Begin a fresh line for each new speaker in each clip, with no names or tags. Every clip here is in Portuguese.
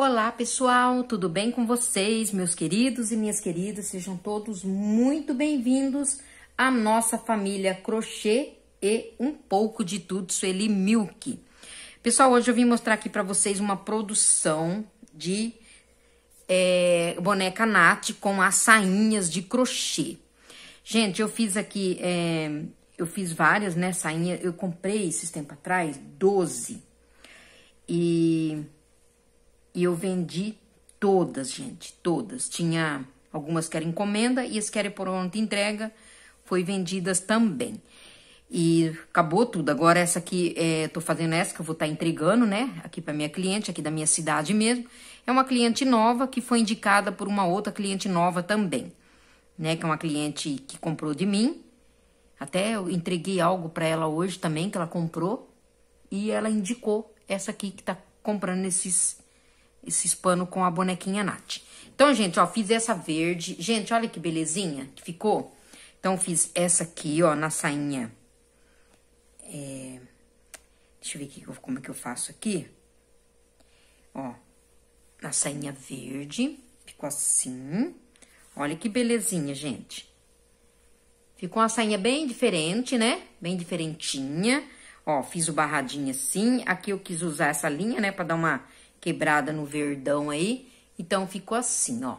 Olá pessoal, tudo bem com vocês, meus queridos e minhas queridas? Sejam todos muito bem-vindos à nossa família Crochê e um pouco de tudo, Sueli Milk. Pessoal, hoje eu vim mostrar aqui para vocês uma produção de é, boneca nat com as sainhas de crochê. Gente, eu fiz aqui, é, eu fiz várias, né, sainha, eu comprei esses tempo atrás, 12. E e eu vendi todas, gente, todas. Tinha algumas que era encomenda e as que era ontem entrega, foi vendidas também. E acabou tudo. Agora essa aqui, é, tô fazendo essa que eu vou estar tá entregando, né? Aqui para minha cliente, aqui da minha cidade mesmo. É uma cliente nova que foi indicada por uma outra cliente nova também, né? Que é uma cliente que comprou de mim. Até eu entreguei algo para ela hoje também que ela comprou e ela indicou essa aqui que tá comprando esses esse panos com a bonequinha Nath. Então, gente, ó, fiz essa verde. Gente, olha que belezinha que ficou. Então, fiz essa aqui, ó, na sainha. É... Deixa eu ver aqui como é que eu faço aqui. Ó, na sainha verde. Ficou assim. Olha que belezinha, gente. Ficou uma sainha bem diferente, né? Bem diferentinha. Ó, fiz o barradinho assim. Aqui eu quis usar essa linha, né, pra dar uma quebrada no verdão aí. Então, ficou assim, ó.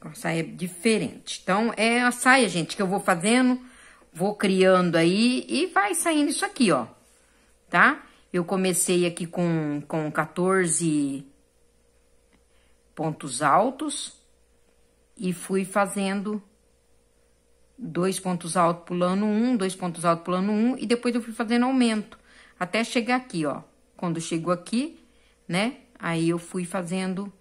A saia é diferente. Então, é a saia, gente, que eu vou fazendo, vou criando aí e vai saindo isso aqui, ó. Tá? Eu comecei aqui com, com 14 pontos altos e fui fazendo dois pontos altos pulando um, dois pontos altos pulando um e depois eu fui fazendo aumento até chegar aqui, ó. Quando chegou aqui, né? Aí eu fui fazendo,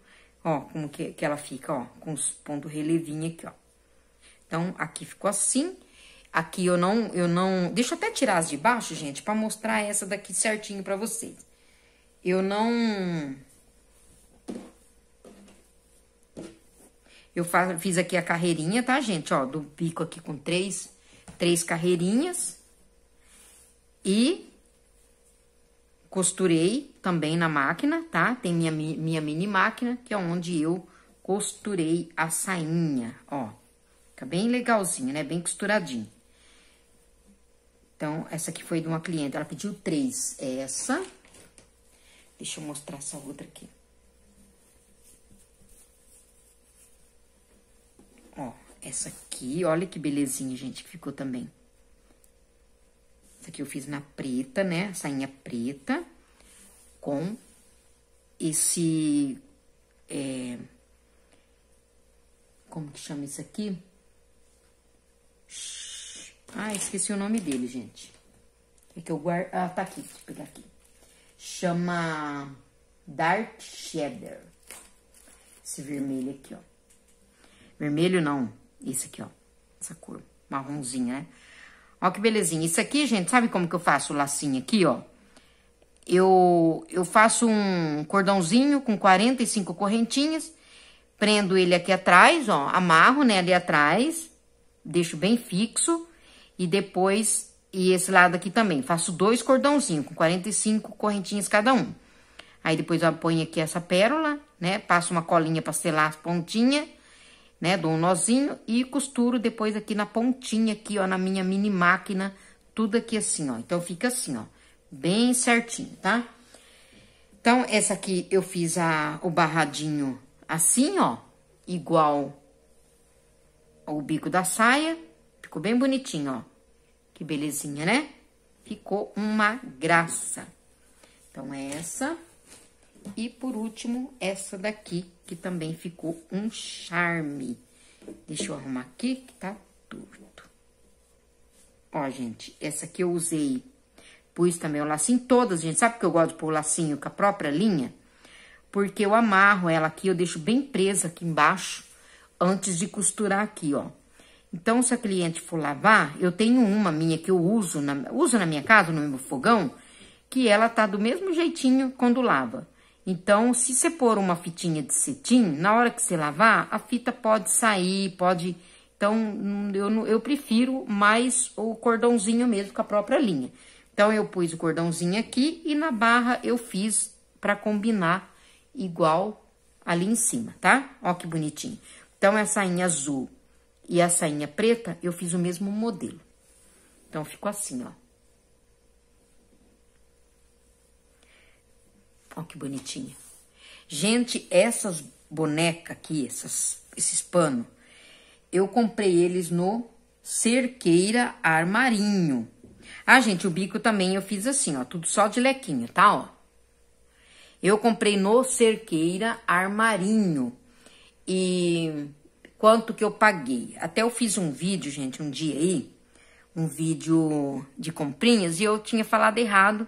ó, como que, que ela fica, ó, com os pontos relevinho aqui, ó. Então, aqui ficou assim. Aqui eu não, eu não... Deixa eu até tirar as de baixo, gente, pra mostrar essa daqui certinho pra vocês. Eu não... Eu faz, fiz aqui a carreirinha, tá, gente? Ó, do bico aqui com três, três carreirinhas. E Costurei também na máquina, tá? Tem minha, minha mini máquina, que é onde eu costurei a sainha, ó. Fica bem legalzinho, né? Bem costuradinho. Então, essa aqui foi de uma cliente, ela pediu três. Essa, deixa eu mostrar essa outra aqui. Ó, essa aqui, olha que belezinha, gente, que ficou também. Essa aqui eu fiz na preta, né? Sainha preta com esse... É, como que chama isso aqui? Ah, esqueci o nome dele, gente. É que eu guardo... Ah, tá aqui. Deixa eu pegar aqui. Chama Dark Shader. Esse vermelho aqui, ó. Vermelho não. Esse aqui, ó. Essa cor marronzinha, né? Ó que belezinha. Isso aqui, gente, sabe como que eu faço o lacinho aqui, ó? Eu, eu faço um cordãozinho com 45 correntinhas, prendo ele aqui atrás, ó, amarro, né, ali atrás, deixo bem fixo e depois, e esse lado aqui também, faço dois cordãozinhos com 45 correntinhas cada um. Aí depois eu ponho aqui essa pérola, né, passo uma colinha pra selar as pontinhas né? Dou um nozinho e costuro depois aqui na pontinha aqui, ó, na minha mini máquina, tudo aqui assim, ó. Então, fica assim, ó, bem certinho, tá? Então, essa aqui eu fiz a, o barradinho assim, ó, igual o bico da saia. Ficou bem bonitinho, ó. Que belezinha, né? Ficou uma graça. Então, é essa. E, por último, essa daqui, que também ficou um charme. Deixa eu arrumar aqui, que tá torto. Ó, gente, essa aqui eu usei, pus também o lacinho. Todas, gente, sabe que eu gosto de pôr o lacinho com a própria linha? Porque eu amarro ela aqui, eu deixo bem presa aqui embaixo, antes de costurar aqui, ó. Então, se a cliente for lavar, eu tenho uma minha que eu uso na, uso na minha casa, no meu fogão, que ela tá do mesmo jeitinho quando lava. Então, se você pôr uma fitinha de cetim, na hora que você lavar, a fita pode sair, pode... Então, hum, eu, eu prefiro mais o cordãozinho mesmo com a própria linha. Então, eu pus o cordãozinho aqui e na barra eu fiz para combinar igual ali em cima, tá? Ó que bonitinho. Então, essa sainha azul e a sainha preta, eu fiz o mesmo modelo. Então, ficou assim, ó. Olha que bonitinha. Gente, essas bonecas aqui, essas, esses panos, eu comprei eles no Cerqueira Armarinho. Ah, gente, o bico também eu fiz assim, ó, tudo só de lequinho, tá, ó? Eu comprei no Cerqueira Armarinho. E quanto que eu paguei? Até eu fiz um vídeo, gente, um dia aí, um vídeo de comprinhas, e eu tinha falado errado,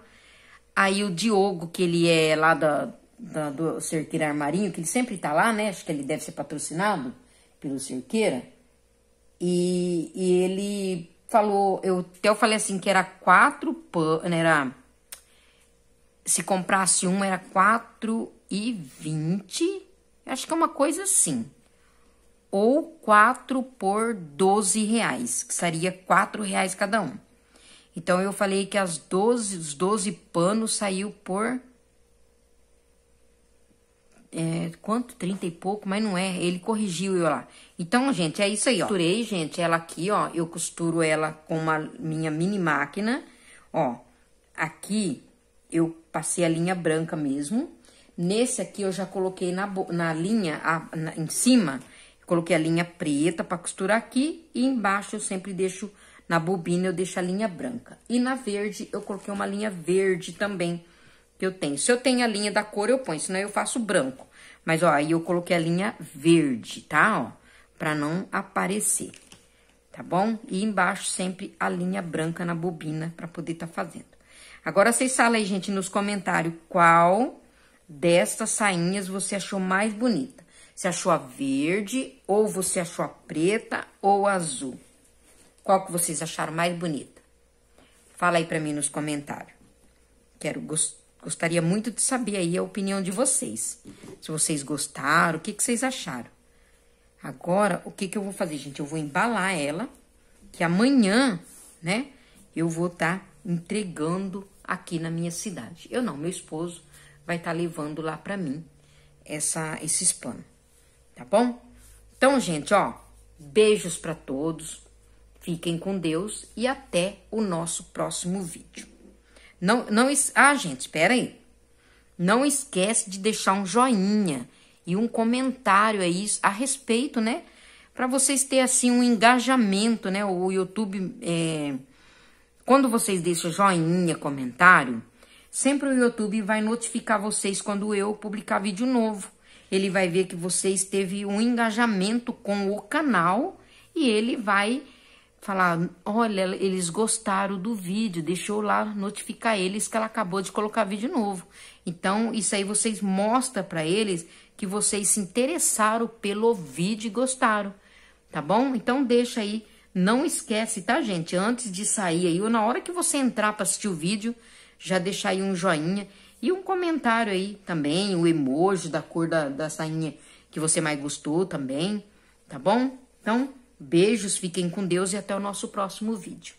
Aí o Diogo, que ele é lá da, da, do Cerqueira Armarinho, que ele sempre tá lá, né? Acho que ele deve ser patrocinado pelo Cerqueira. E, e ele falou, eu até eu falei assim, que era quatro pan né, era... Se comprasse um, era quatro e vinte, acho que é uma coisa assim. Ou quatro por doze reais, que seria quatro reais cada um. Então eu falei que as 12, os 12 panos saiu por é, quanto? 30 e pouco, mas não é. Ele corrigiu eu lá. Então, gente, é isso aí, ó. Costurei, gente, ela aqui, ó. Eu costuro ela com uma minha mini máquina, ó. Aqui eu passei a linha branca mesmo. Nesse aqui eu já coloquei na, na linha, a, na, em cima, coloquei a linha preta para costurar aqui. E embaixo eu sempre deixo na bobina eu deixo a linha branca. E na verde eu coloquei uma linha verde também que eu tenho. Se eu tenho a linha da cor eu ponho, senão eu faço branco. Mas, ó, aí eu coloquei a linha verde, tá? Ó, pra não aparecer, tá bom? E embaixo sempre a linha branca na bobina pra poder tá fazendo. Agora vocês falam aí, gente, nos comentários qual destas sainhas você achou mais bonita. Você achou a verde, ou você achou a preta, ou a azul. Qual que vocês acharam mais bonita? Fala aí para mim nos comentários. Quero gost, gostaria muito de saber aí a opinião de vocês. Se vocês gostaram, o que, que vocês acharam? Agora, o que que eu vou fazer, gente? Eu vou embalar ela, que amanhã, né, eu vou estar tá entregando aqui na minha cidade. Eu não, meu esposo vai estar tá levando lá para mim essa esse panos, tá bom? Então, gente, ó, beijos para todos. Fiquem com Deus e até o nosso próximo vídeo. Não, não, ah, gente, espera aí. Não esquece de deixar um joinha e um comentário aí a respeito, né? Para vocês terem assim um engajamento, né? O YouTube, é... quando vocês deixam joinha, comentário, sempre o YouTube vai notificar vocês quando eu publicar vídeo novo. Ele vai ver que vocês teve um engajamento com o canal e ele vai falar, olha, eles gostaram do vídeo, deixa eu lá notificar eles que ela acabou de colocar vídeo novo. Então, isso aí vocês mostra para eles que vocês se interessaram pelo vídeo e gostaram, tá bom? Então, deixa aí, não esquece, tá, gente? Antes de sair aí, ou na hora que você entrar para assistir o vídeo, já deixa aí um joinha e um comentário aí também, o emoji da cor da, da sainha que você mais gostou também, tá bom? Então, Beijos, fiquem com Deus e até o nosso próximo vídeo.